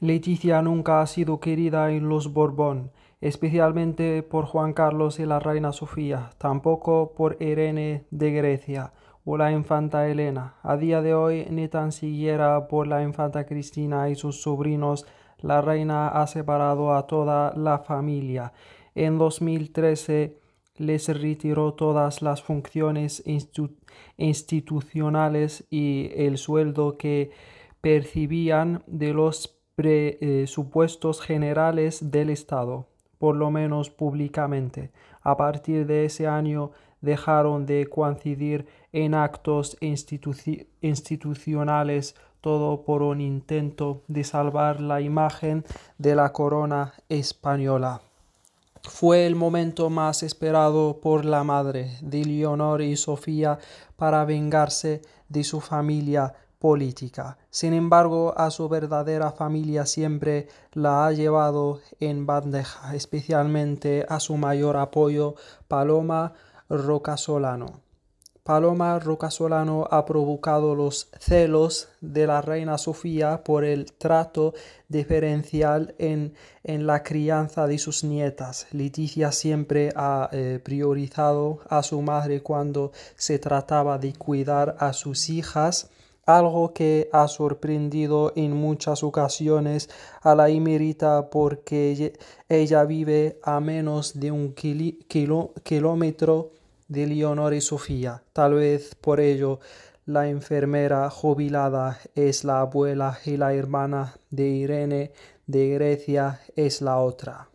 Leticia nunca ha sido querida en los Borbón, especialmente por Juan Carlos y la reina Sofía, tampoco por Irene de Grecia o la infanta Elena. A día de hoy ni tan siquiera por la infanta Cristina y sus sobrinos la reina ha separado a toda la familia. En 2013 les retiró todas las funciones institucionales y el sueldo que percibían de los presupuestos generales del Estado, por lo menos públicamente. A partir de ese año dejaron de coincidir en actos institucionales, todo por un intento de salvar la imagen de la corona española. Fue el momento más esperado por la madre de Leonor y Sofía para vengarse de su familia política. Sin embargo, a su verdadera familia siempre la ha llevado en bandeja, especialmente a su mayor apoyo, Paloma Rocasolano. Paloma Rocasolano ha provocado los celos de la reina Sofía por el trato diferencial en, la crianza de sus nietas. Leticia siempre ha eh, priorizado a su madre cuando se trataba de cuidar a sus hijas algo que ha sorprendido en muchas ocasiones a la emerita porque ella vive a menos de un kilómetro de Leonor y Sofía. Tal vez por ello la enfermera jubilada es la abuela y la hermana de Irene de Grecia es la otra.